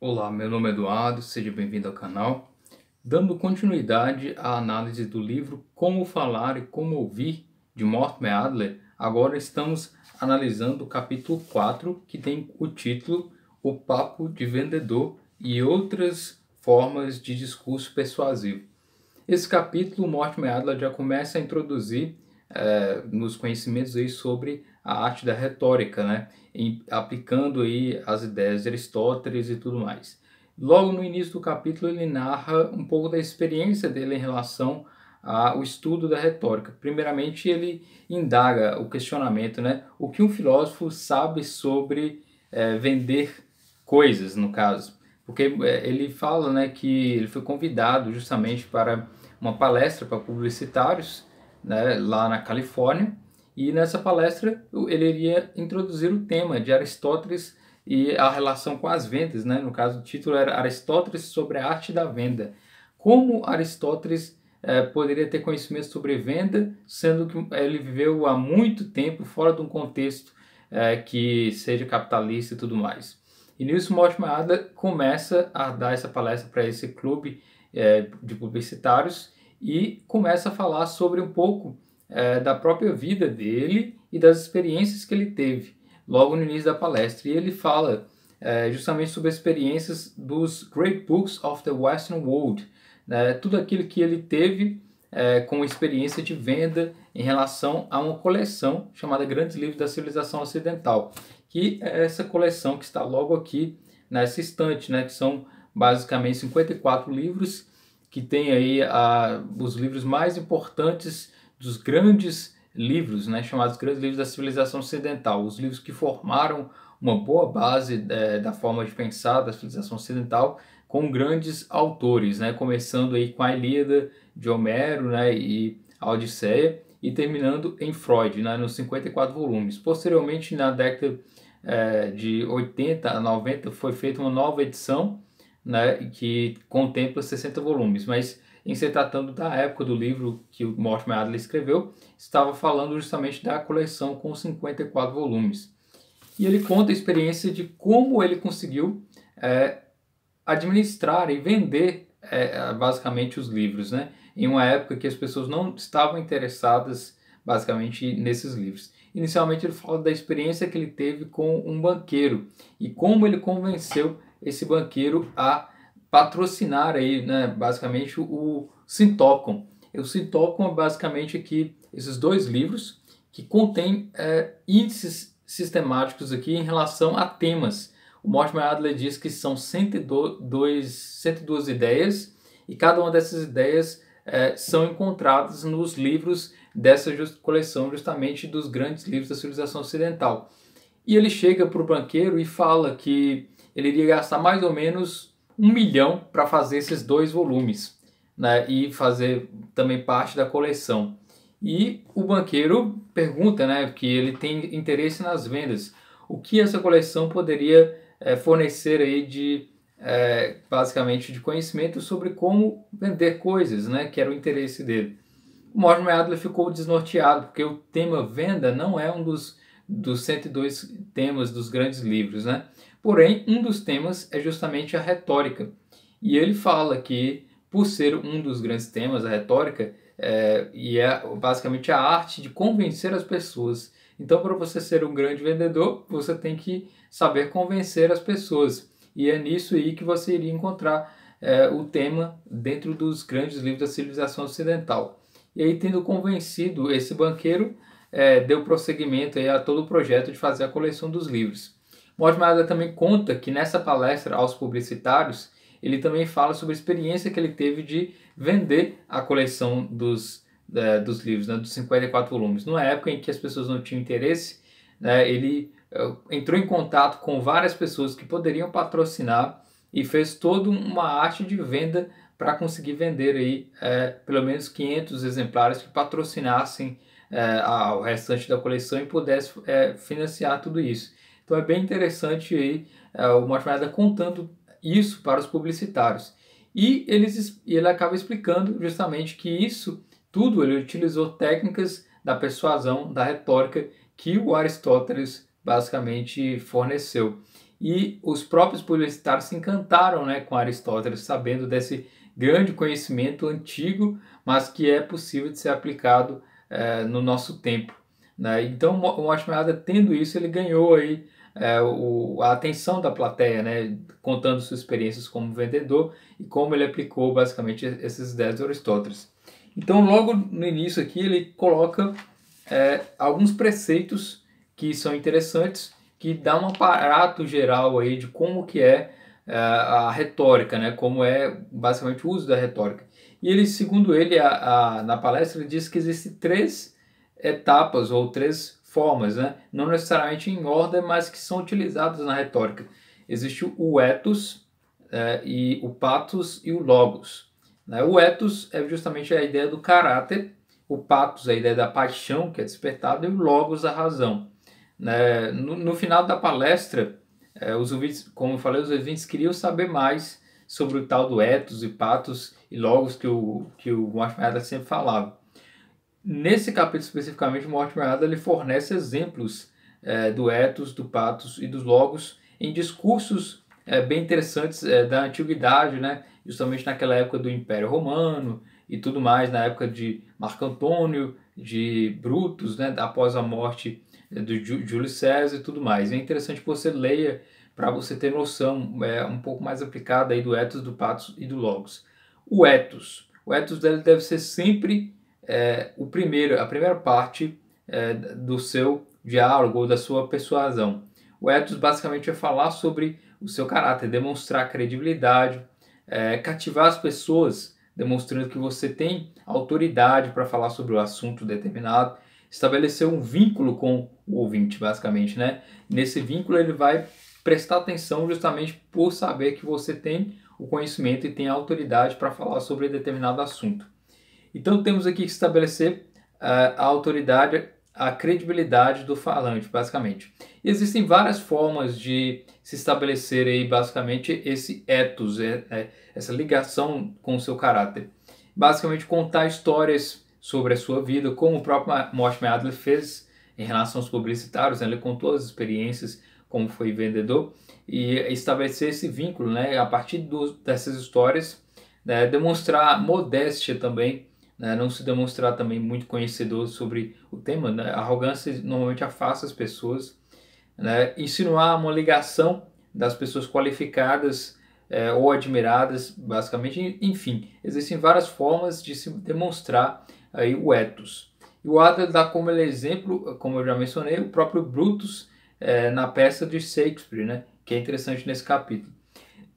Olá, meu nome é Eduardo, seja bem-vindo ao canal. Dando continuidade à análise do livro Como Falar e Como Ouvir, de Mortimer Adler, agora estamos analisando o capítulo 4, que tem o título O Papo de Vendedor e Outras Formas de Discurso Persuasivo. Esse capítulo, Mortimer Adler já começa a introduzir é, nos conhecimentos aí sobre a arte da retórica, né? Em, aplicando aí as ideias de Aristóteles e tudo mais. Logo no início do capítulo ele narra um pouco da experiência dele em relação ao estudo da retórica. Primeiramente ele indaga o questionamento, né? O que um filósofo sabe sobre é, vender coisas, no caso? Porque eh, ele fala, né, que ele foi convidado justamente para uma palestra para publicitários né, lá na Califórnia, e nessa palestra ele iria introduzir o tema de Aristóteles e a relação com as vendas, né? No caso, o título era Aristóteles sobre a arte da venda. Como Aristóteles é, poderia ter conhecimento sobre venda, sendo que ele viveu há muito tempo fora de um contexto é, que seja capitalista e tudo mais. E Nilson Mortimer começa a dar essa palestra para esse clube é, de publicitários e começa a falar sobre um pouco é, da própria vida dele e das experiências que ele teve logo no início da palestra. E ele fala é, justamente sobre experiências dos Great Books of the Western World, né, tudo aquilo que ele teve é, com experiência de venda em relação a uma coleção chamada Grandes Livros da Civilização Ocidental, que é essa coleção que está logo aqui nessa estante, né, que são basicamente 54 livros que tem aí a, os livros mais importantes dos grandes livros, né, chamados grandes livros da civilização ocidental, os livros que formaram uma boa base é, da forma de pensar da civilização ocidental com grandes autores, né, começando aí com a Ilíada de Homero, né, e a Odisseia e terminando em Freud, né, nos 54 volumes. Posteriormente, na década é, de 80 a 90, foi feita uma nova edição né, que contempla 60 volumes, mas em se tratando da época do livro que o Mortimer Adler escreveu, estava falando justamente da coleção com 54 volumes. E ele conta a experiência de como ele conseguiu é, administrar e vender é, basicamente os livros, né? Em uma época que as pessoas não estavam interessadas basicamente nesses livros. Inicialmente ele fala da experiência que ele teve com um banqueiro e como ele convenceu esse banqueiro a patrocinar aí, né, basicamente o Sintocon. O Sintocon é basicamente aqui esses dois livros que contém é, índices sistemáticos aqui em relação a temas. O Mortimer Adler diz que são 102, 102 ideias e cada uma dessas ideias é, são encontradas nos livros dessa just, coleção, justamente dos grandes livros da civilização ocidental. E ele chega para o banqueiro e fala que ele iria gastar mais ou menos um milhão para fazer esses dois volumes né, e fazer também parte da coleção. E o banqueiro pergunta né, que ele tem interesse nas vendas. O que essa coleção poderia é, fornecer aí de é, basicamente de conhecimento sobre como vender coisas, né, que era o interesse dele. O Mortimer Adler ficou desnorteado, porque o tema venda não é um dos, dos 102 temas dos grandes livros. Né? Porém, um dos temas é justamente a retórica. E ele fala que, por ser um dos grandes temas, a retórica, é, e é basicamente a arte de convencer as pessoas. Então, para você ser um grande vendedor, você tem que saber convencer as pessoas. E é nisso aí que você iria encontrar é, o tema dentro dos grandes livros da civilização ocidental. E aí, tendo convencido esse banqueiro, é, deu prosseguimento a todo o projeto de fazer a coleção dos livros. Mortimer também conta que nessa palestra aos publicitários, ele também fala sobre a experiência que ele teve de vender a coleção dos, é, dos livros, né, dos 54 volumes. Numa época em que as pessoas não tinham interesse, né, ele é, entrou em contato com várias pessoas que poderiam patrocinar e fez toda uma arte de venda para conseguir vender aí é, pelo menos 500 exemplares que patrocinassem é, o restante da coleção e pudesse é, financiar tudo isso. Então é bem interessante aí é, o Martin contando isso para os publicitários. E eles, ele acaba explicando justamente que isso tudo ele utilizou técnicas da persuasão, da retórica que o Aristóteles basicamente forneceu. E os próprios publicitários se encantaram né, com Aristóteles, sabendo desse grande conhecimento antigo, mas que é possível de ser aplicado é, no nosso tempo. Né? Então, o Mortimer tendo isso, ele ganhou aí é, o, a atenção da plateia, né, contando suas experiências como vendedor e como ele aplicou basicamente essas ideias de Aristóteles. Então, logo no início aqui, ele coloca é, alguns preceitos que são interessantes, que dá um aparato geral aí de como que é, é a retórica, né, como é basicamente o uso da retórica. E ele, segundo ele, a, a, na palestra, ele diz que existem três etapas ou três formas, né? não necessariamente em ordem, mas que são utilizadas na retórica. Existe o ethos, é, e o patos e o logos. Né? O ethos é justamente a ideia do caráter, o patos é a ideia da paixão que é despertada e o logos a razão. Né? No, no, final da palestra, é, os ouvintes, como eu falei, os ouvintes queriam saber mais sobre o tal do ethos e patos e logos que o, que o Marshmallow sempre falava. Nesse capítulo especificamente, Mortimer Adler ele fornece exemplos é, do etos, do patos e dos logos em discursos é, bem interessantes é, da antiguidade, né? justamente naquela época do Império Romano e tudo mais, na época de Marco Antônio, de Brutus, né? após a morte é, do Júlio César e tudo mais. É interessante que você leia para você ter noção é, um pouco mais aplicada aí do etos, do patos e do logos. O etos. O etos deve ser sempre é, o primeiro, a primeira parte é, do seu diálogo ou da sua persuasão. O ethos basicamente é falar sobre o seu caráter, demonstrar credibilidade, é, cativar as pessoas, demonstrando que você tem autoridade para falar sobre o assunto determinado, estabelecer um vínculo com o ouvinte, basicamente, né? Nesse vínculo ele vai prestar atenção justamente por saber que você tem o conhecimento e tem autoridade para falar sobre determinado assunto. Então temos aqui que estabelecer ah, a autoridade, a credibilidade do falante, basicamente. E existem várias formas de se estabelecer aí basicamente esse ethos, é, é, essa ligação com o seu caráter. Basicamente contar histórias sobre a sua vida, como o próprio Mortimer Adler fez em relação aos publicitários, né? ele contou as experiências como foi vendedor e estabelecer esse vínculo, né? A partir do, dessas histórias, né? demonstrar modéstia também né, não se demonstrar também muito conhecedor sobre o tema. Né? A arrogância normalmente afasta as pessoas, né? insinuar uma ligação das pessoas qualificadas é, ou admiradas, basicamente, enfim, existem várias formas de se demonstrar aí o ethos. E o Adler dá como exemplo, como eu já mencionei, o próprio Brutus é, na peça de Shakespeare, né? que é interessante nesse capítulo.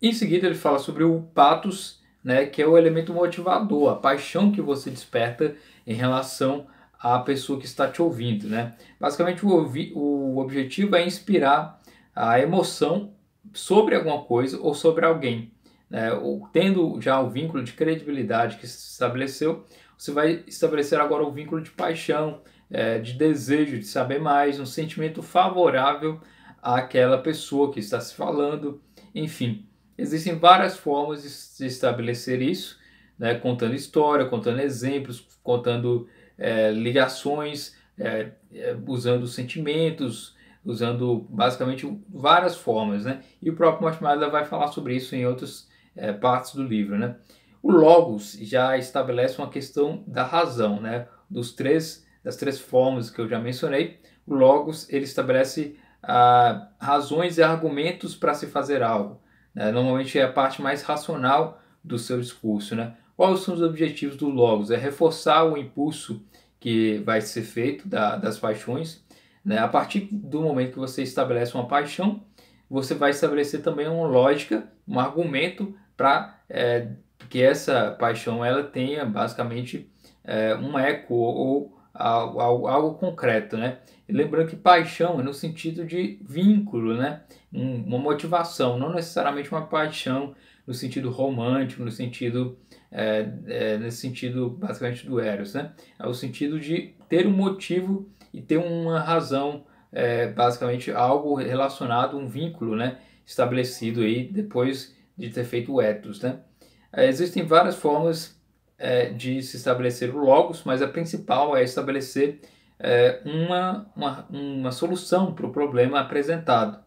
Em seguida, ele fala sobre o patos né, que é o elemento motivador, a paixão que você desperta em relação à pessoa que está te ouvindo. Né? Basicamente, o, o objetivo é inspirar a emoção sobre alguma coisa ou sobre alguém. Né? Ou, tendo já o vínculo de credibilidade que se estabeleceu, você vai estabelecer agora o vínculo de paixão, é, de desejo de saber mais, um sentimento favorável àquela pessoa que está se falando, enfim. Existem várias formas de, se estabelecer isso, né, contando história, contando exemplos, contando é, ligações, é, é usando sentimentos, usando basicamente várias formas, né? E o próprio Marshmallow vai falar sobre isso em outras é, partes do livro, né? O logos já estabelece uma questão da razão, né? Dos três, das três formas que eu já mencionei, o logos ele estabelece ah, razões e argumentos para se fazer algo. Né? Normalmente é a parte mais racional do seu discurso. Né? Quais são os objetivos do Logos? É reforçar o impulso que vai ser feito da, das paixões. Né? A partir do momento que você estabelece uma paixão, você vai estabelecer também uma lógica, um argumento para é, que essa paixão ela tenha basicamente é, um eco ou algo, algo, algo concreto, né? lembrando que paixão é no sentido de vínculo, né? Um, uma motivação, não necessariamente uma paixão no sentido romântico, no sentido é, é, nesse sentido basicamente do eros, né? É o sentido de ter um motivo e ter uma razão, é, basicamente algo relacionado, um vínculo, né? Estabelecido aí depois de ter feito o etos, né? É, existem várias formas é, de se estabelecer o logos, mas a principal é estabelecer é, uma, uma, uma solução para o problema apresentado.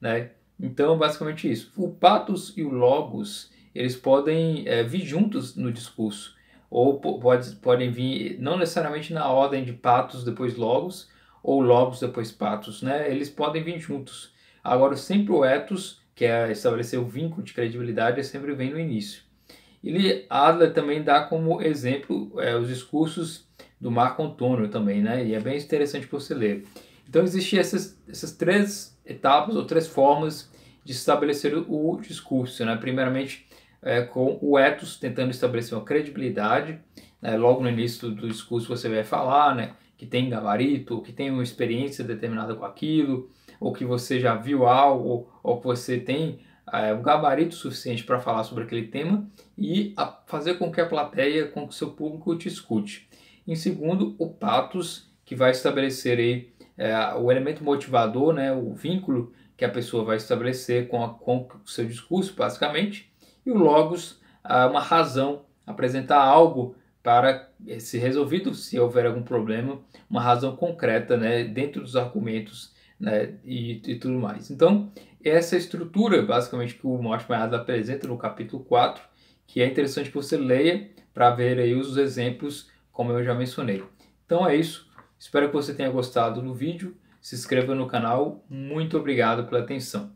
Né? Então, é basicamente isso. O patos e o logos, eles podem é, vir juntos no discurso, ou pode, podem vir não necessariamente na ordem de patos depois logos, ou logos depois patos, né? Eles podem vir juntos. Agora, sempre o etos, que é estabelecer o vínculo de credibilidade, é sempre vem no início. Ele, Adler também dá como exemplo é, os discursos do Marco Antônio também, né? E é bem interessante para você ler. Então existem essas, essas três etapas ou três formas de estabelecer o discurso, né? Primeiramente é, com o ethos, tentando estabelecer uma credibilidade. Né? Logo no início do discurso você vai falar, né? Que tem gabarito, que tem uma experiência determinada com aquilo, ou que você já viu algo, ou que você tem é, um gabarito suficiente para falar sobre aquele tema e fazer com que a plateia, com que seu público te escute. Em segundo, o patos, que vai estabelecer aí, é, o elemento motivador, né, o vínculo que a pessoa vai estabelecer com, a, com o seu discurso, basicamente. E o logos, é, uma razão, apresentar algo para ser resolvido se houver algum problema, uma razão concreta né, dentro dos argumentos né, e, e tudo mais. Então, essa estrutura, basicamente, que o Mortimer Adler apresenta no capítulo 4, que é interessante que você leia para ver aí os exemplos, como eu já mencionei. Então é isso. Espero que você tenha gostado do vídeo. Se inscreva no canal. Muito obrigado pela atenção.